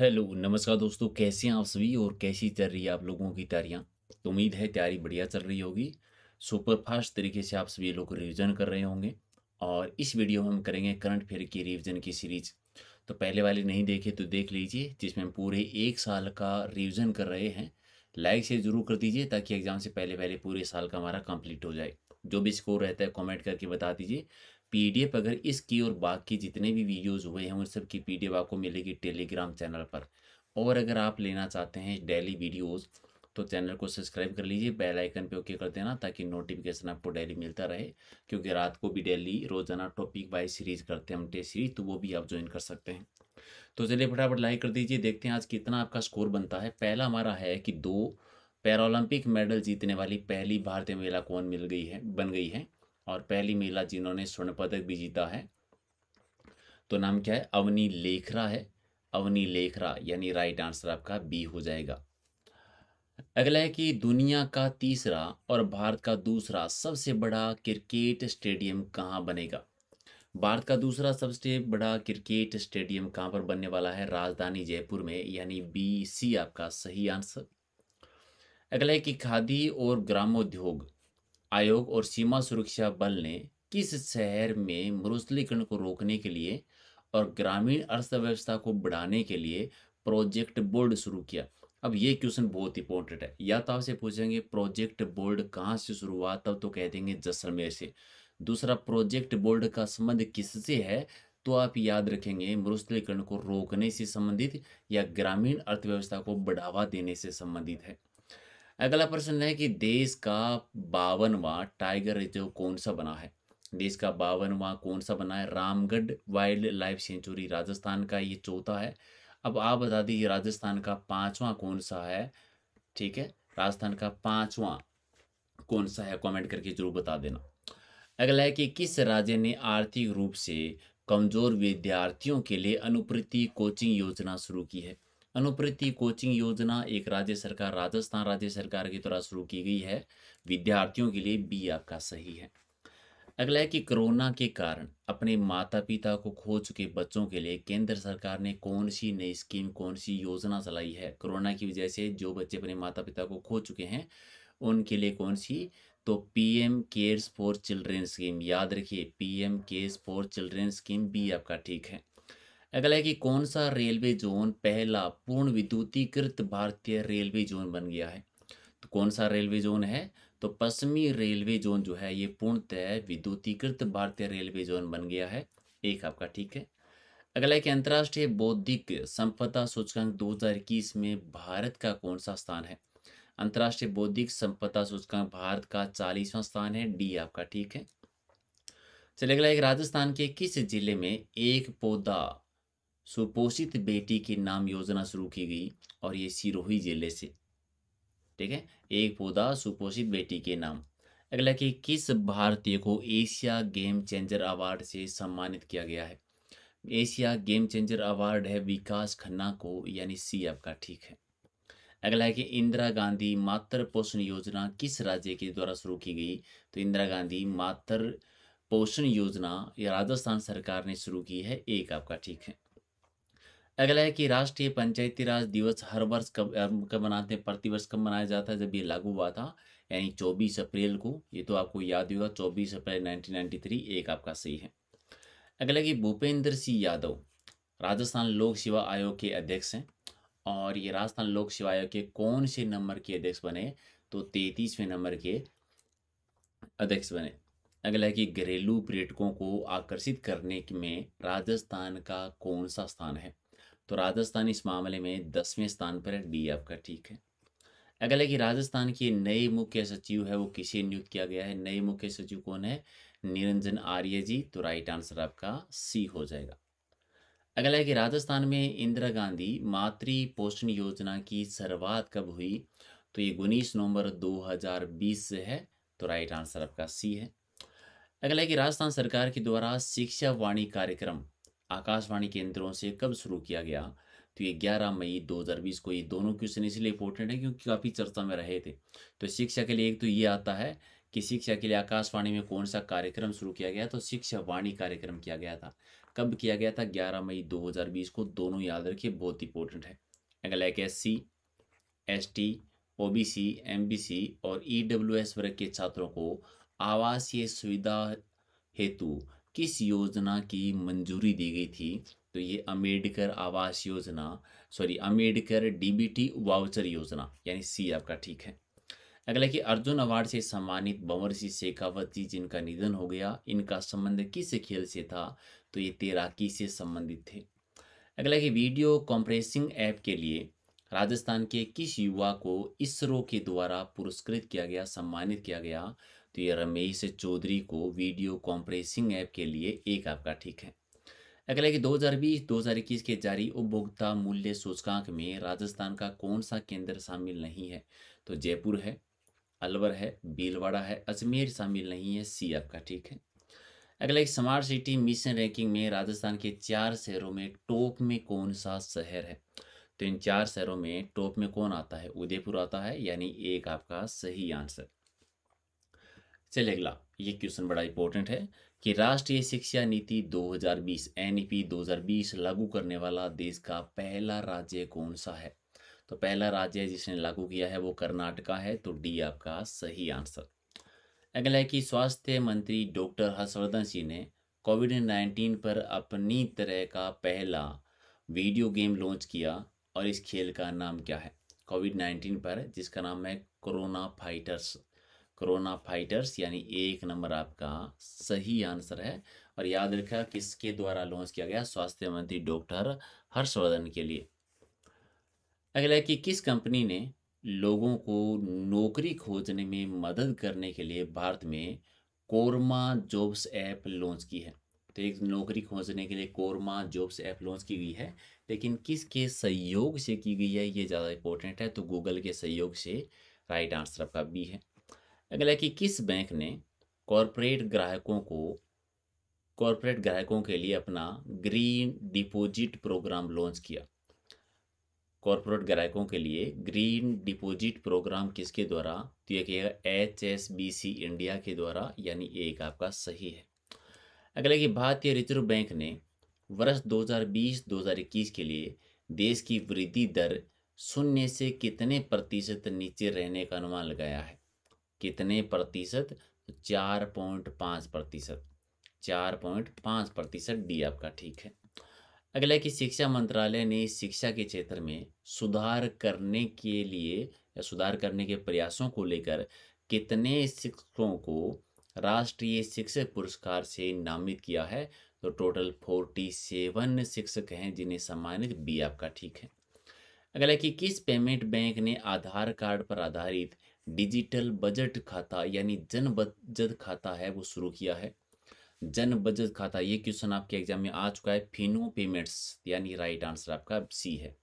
hello नमस्कार दोस्तों कैसे हैं आप सभी और कैसी चल रही है आप लोगों की तैयारियाँ तो उम्मीद है तैयारी बढ़िया चल रही होगी सुपर फास्ट तरीके से आप सभी लोग रिविज़न कर रहे होंगे और इस वीडियो में हम करेंगे करंट अफेयर की रिविज़न की सीरीज तो पहले वाले नहीं देखे तो देख लीजिए जिसमें हम पूरे एक साल का रिविज़न कर रहे हैं लाइक से ज़रूर कर दीजिए ताकि एग्ज़ाम से पहले पहले पूरे साल का हमारा कंप्लीट हो जाए जो भी स्कोर रहता है कमेंट करके बता दीजिए पीडीएफ अगर इसकी और बाकी जितने भी वीडियोस हुए हैं उन सब की पीडीएफ आपको मिलेगी टेलीग्राम चैनल पर और अगर आप लेना चाहते हैं डेली वीडियोस तो चैनल को सब्सक्राइब कर लीजिए बेल आइकन पे ओके कर देना ताकि नोटिफिकेशन आपको डेली मिलता रहे क्योंकि रात को भी डेली रोजाना टॉपिक वाइज सीरीज करते हैं हम टेस्ट सीरीज तो वो भी आप ज्वाइन कर सकते हैं तो चलिए फटाफट लाइक कर दीजिए देखते हैं आज कितना आपका स्कोर बनता है पहला हमारा है कि दो पैरालंपिक मेडल जीतने वाली पहली भारतीय महिला कौन मिल गई है बन गई है और पहली महिला जिन्होंने स्वर्ण पदक भी जीता है तो नाम क्या है अवनी लेखरा है अवनी लेखरा यानी राइट आंसर आपका बी हो जाएगा अगला है कि दुनिया का तीसरा और भारत का दूसरा सबसे बड़ा क्रिकेट स्टेडियम कहाँ बनेगा भारत का दूसरा सबसे बड़ा क्रिकेट स्टेडियम कहाँ पर बनने वाला है राजधानी जयपुर में यानी बी सी आपका सही आंसर अगला है कि खादी और ग्रामोद्योग आयोग और सीमा सुरक्षा बल ने किस शहर में मरुस्थलीकरण को रोकने के लिए और ग्रामीण अर्थव्यवस्था को बढ़ाने के लिए प्रोजेक्ट बोर्ड शुरू किया अब ये क्वेश्चन बहुत इंपॉर्टेंट है या तो आपसे पूछेंगे प्रोजेक्ट बोर्ड कहाँ से शुरू हुआ तब तो कह देंगे जैसलमेर से दूसरा प्रोजेक्ट बोर्ड का संबंध किससे है तो आप याद रखेंगे मरुस्थलीकरण को रोकने से संबंधित या ग्रामीण अर्थव्यवस्था को बढ़ावा देने से संबंधित है अगला प्रश्न है कि देश का बावनवा टाइगर रिजर्व कौन सा बना है देश का बावनवा कौन सा बना है Ramgarh wildlife sanctuary Rajasthan का ये चौथा है अब आप बता दीजिए राजस्थान का पांचवा कौन सा है ठीक है राजस्थान का पांचवा कौन सा है कमेंट करके जरूर बता देना अगला है कि किस राज्य ने आर्थिक रूप से कमजोर विद्यार्थियों के लिए अनुप्रति कोचिंग योजना शुरू की है अनुप्रति कोचिंग योजना एक राज्य सरकार राजस्थान राज्य सरकार के द्वारा शुरू की गई है विद्यार्थियों के लिए बी आपका सही है अगला है कि कोरोना के कारण अपने माता पिता को खो चुके बच्चों के लिए केंद्र सरकार ने कौन सी नई स्कीम कौन सी योजना चलाई है कोरोना की वजह से जो बच्चे अपने माता पिता को खो चुके हैं उनके लिए कौन सी तो PM CARES for children scheme याद रखिए PM CARES for children scheme B आपका ठीक है अगला है कि कौन सा रेलवे जोन पहला पूर्ण विद्युतीकृत भारतीय रेलवे जोन बन गया है तो कौन सा रेलवे जोन है तो पश्चिमी रेलवे जोन जो है ये पूर्णतः विद्युतीकृत भारतीय रेलवे जोन बन गया है एक आपका ठीक है अगला है कि अंतर्राष्ट्रीय बौद्धिक संपदा सूचकांक 2021 में भारत का कौन सा स्थान है अंतर्राष्ट्रीय बौद्धिक संपदा सूचकांक भारत का चालीसवां स्थान है डी आपका ठीक है चले अगला एक राजस्थान के किस जिले में एक पौधा सुपोषित बेटी के नाम योजना शुरू की गई और ये सिरोही जिले से ठीक है एक पौधा सुपोषित बेटी के नाम अगला कि किस भारतीय को एशिया गेम चेंजर अवार्ड से सम्मानित किया गया है एशिया गेम चेंजर अवार्ड है विकास खन्ना को यानी सी आपका ठीक है अगला है कि इंदिरा गांधी मातृ पोषण योजना किस राज्य के द्वारा शुरू की गई तो इंदिरा गांधी मातृ पोषण योजना या राजस्थान सरकार ने शुरू की है एक आपका ठीक है अगला है कि राष्ट्रीय पंचायती राज दिवस हर वर्ष कब कब मनाते हैं प्रतिवर्ष कब मनाया जाता है जब ये लागू हुआ था यानी 24 अप्रैल को ये तो आपको याद होगा 24 अप्रैल 1993 एक आपका सही है अगला कि भूपेंद्र सिंह यादव राजस्थान लोक सेवा आयोग के अध्यक्ष हैं और ये राजस्थान लोक सेवा आयोग के कौन से नंबर के अध्यक्ष बने तो तैतीसवें नंबर के अध्यक्ष बने अगला है कि घरेलू पर्यटकों को आकर्षित करने में राजस्थान का कौन सा स्थान है तो राजस्थान इस मामले में दसवें स्थान पर है डी आपका ठीक है अगला कि राजस्थान के नए मुख्य सचिव है वो किसे नियुक्त किया गया है नए मुख्य सचिव कौन है निरंजन आर्य जी तो राइट आंसर आपका सी हो जाएगा अगला है कि राजस्थान में इंदिरा गांधी मातृ पोषण योजना की शुरुआत कब हुई तो ये उन्नीस नवंबर 2020 से है तो राइट आंसर आपका सी है अगला है कि राजस्थान सरकार के द्वारा शिक्षा वाणी कार्यक्रम आकाशवाणी केंद्रों से कब शुरू किया गया तो ये 11 मई 2020 को ये दोनों क्वेश्चन इसलिए इंपॉर्टेंट है क्योंकि काफ़ी चर्चा में रहे थे तो शिक्षा के लिए एक तो ये आता है कि शिक्षा के लिए आकाशवाणी में कौन सा कार्यक्रम शुरू किया गया तो शिक्षा वाणी कार्यक्रम किया गया था कब किया गया था 11 मई 2020 को दोनों याद रखिए बहुत इंपॉर्टेंट है अगला एक S C S T O B C M B C और ई डब्ल्यू एस वर्ग के छात्रों को आवासीय सुविधा हेतु किस योजना की मंजूरी दी गई थी तो ये अम्बेडकर आवास योजना सॉरी अम्बेडकर डीबीटी वाउचर योजना यानी सी आपका ठीक है अगला कि अर्जुन अवार्ड से सम्मानित बंवर सिंह शेखावत जी जिनका निधन हो गया इनका संबंध किस खेल से था तो ये तैराकी से संबंधित थे अगला कि वीडियो कॉम्प्रेसिंग ऐप के लिए राजस्थान के किस युवा को इसरो के द्वारा पुरस्कृत किया गया सम्मानित किया गया तो ये रमेश चौधरी को वीडियो कॉम्प्रेसिंग ऐप के लिए एक आपका ठीक है अगला बीस कि 2020 2021 के जारी उपभोक्ता मूल्य सूचकांक में राजस्थान का कौन सा केंद्र शामिल नहीं है तो जयपुर है अलवर है बीलवाड़ा है अजमेर शामिल नहीं है सी आपका ठीक है अगला एक स्मार्ट सिटी मिशन रैंकिंग में राजस्थान के चार शहरों में टॉप में कौन सा शहर है तो इन चार शहरों में टॉप में कौन आता है उदयपुर आता है यानी एक आपका सही आंसर चलिए अगला ये क्वेश्चन बड़ा इंपॉर्टेंट है कि राष्ट्रीय शिक्षा नीति 2020 एनईपी 2020 लागू करने वाला देश का पहला राज्य कौन सा है तो पहला राज्य जिसने लागू किया है वो कर्नाटका है तो डी आपका सही आंसर अगला है कि स्वास्थ्य मंत्री डॉक्टर हर्षवर्धन सिंह ने कोविड नाइन्टीन पर अपनी तरह का पहला वीडियो गेम लॉन्च किया और इस खेल का नाम क्या है कोविड नाइन्टीन पर जिसका नाम है कोरोना फाइटर्स कोरोना फाइटर्स यानी एक नंबर आपका सही आंसर है और याद रखा किसके द्वारा लॉन्च किया गया स्वास्थ्य मंत्री डॉक्टर हर्षवर्धन के लिए अगला कि किस कंपनी ने लोगों को नौकरी खोजने में मदद करने के लिए भारत में कोरमा जॉब्स ऐप लॉन्च की है तो एक नौकरी खोजने के लिए कोरमा जॉब्स ऐप लॉन्च की गई है लेकिन किसके सहयोग से की गई है ये ज़्यादा इंपॉर्टेंट है तो गूगल के सहयोग से राइट आंसर आपका बी है अगला कि किस बैंक ने कॉरपोरेट ग्राहकों को कॉरपोरेट ग्राहकों के लिए अपना ग्रीन डिपॉजिट प्रोग्राम लॉन्च किया कॉरपोरेट ग्राहकों के लिए ग्रीन डिपॉजिट प्रोग्राम किसके द्वारा तो यह कहेगा H S B C India के द्वारा यानी एक आपका सही है अगला कि भारतीय रिजर्व बैंक ने वर्ष 2020-2021 के लिए देश की वृद्धि दर शून्य से कितने प्रतिशत नीचे रहने का अनुमान लगाया है कितने प्रतिशत चार पॉइंट पाँच प्रतिशत चार पॉइंट पाँच प्रतिशत डी आपका ठीक है अगला कि शिक्षा मंत्रालय ने शिक्षा के क्षेत्र में सुधार करने के लिए या सुधार करने के प्रयासों को लेकर कितने शिक्षकों को राष्ट्रीय शिक्षक पुरस्कार से नामित किया है तो टोटल फोर्टी सेवन शिक्षक हैं जिन्हें सम्मानित बी आपका ठीक है अगला कि किस पेमेंट बैंक ने आधार कार्ड पर आधारित डिजिटल बजट खाता यानी जन बजट खाता है वो शुरू किया है जन बजट खाता ये क्वेश्चन आपके एग्जाम में आ चुका है फिनो पेमेंट्स यानी राइट आंसर आपका सी है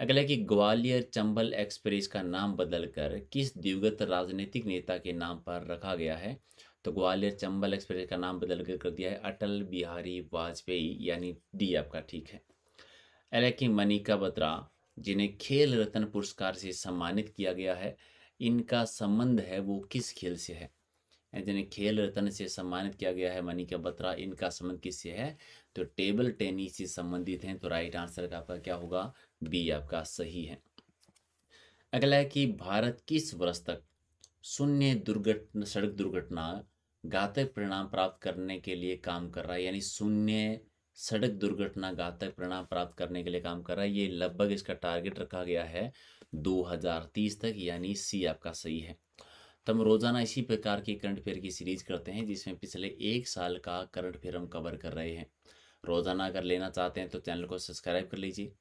अगला कि ग्वालियर चंबल एक्सप्रेस का नाम बदलकर किस दिवगत राजनीतिक नेता के नाम पर रखा गया है तो ग्वालियर चंबल एक्सप्रेस का नाम बदलकर कर दिया है अटल बिहारी वाजपेयी यानी डी आपका ठीक है अगला कि मनिका बत्रा जिन्हें खेल रत्न पुरस्कार से सम्मानित किया गया है इनका संबंध है वो किस खेल से है जिन्हें खेल रत्न से सम्मानित किया गया है मनिका बत्रा इनका संबंध किससे है तो टेबल टेनिस से संबंधित हैं तो राइट आंसर का आपका क्या होगा बी आपका सही है अगला है कि भारत किस वर्ष तक शून्य दुर्घटना सड़क दुर्घटना घातक परिणाम प्राप्त करने के लिए काम कर रहा है यानी शून्य सड़क दुर्घटना घातक परिणाम प्राप्त करने के लिए काम कर रहा है ये लगभग इसका टारगेट रखा गया है 2030 तक यानी सी आपका सही है तो हम रोज़ाना इसी प्रकार की करंट अफेयर की सीरीज़ करते हैं जिसमें पिछले एक साल का करंट अफेयर हम कवर कर रहे हैं रोज़ाना अगर लेना चाहते हैं तो चैनल को सब्सक्राइब कर लीजिए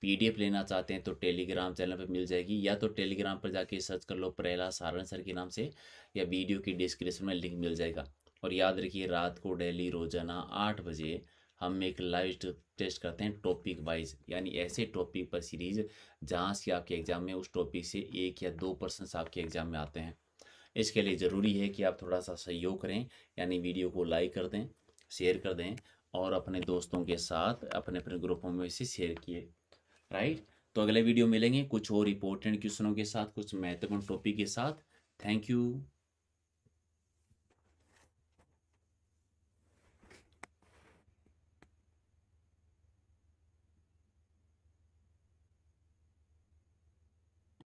पीडीएफ लेना चाहते हैं तो टेलीग्राम चैनल पर मिल जाएगी या तो टेलीग्राम पर जाके सर्च कर लो प्रहलाद सारण सर के नाम से या वीडियो की डिस्क्रिप्शन में लिंक मिल जाएगा और याद रखिए रात को डेली रोजाना आठ बजे हम एक लाइव टेस्ट करते हैं टॉपिक वाइज यानी ऐसे टॉपिक पर सीरीज जहाँ से आपके एग्ज़ाम में उस टॉपिक से एक या दो पर्सनस आपके एग्ज़ाम में आते हैं इसके लिए ज़रूरी है कि आप थोड़ा सा सहयोग करें यानी वीडियो को लाइक कर दें शेयर कर दें और अपने दोस्तों के साथ अपने अपने ग्रुपों में इसे शेयर किए राइट तो अगले वीडियो मिलेंगे कुछ और इंपॉर्टेंट क्वेश्चनों के साथ कुछ महत्वपूर्ण टॉपिक के साथ थैंक यू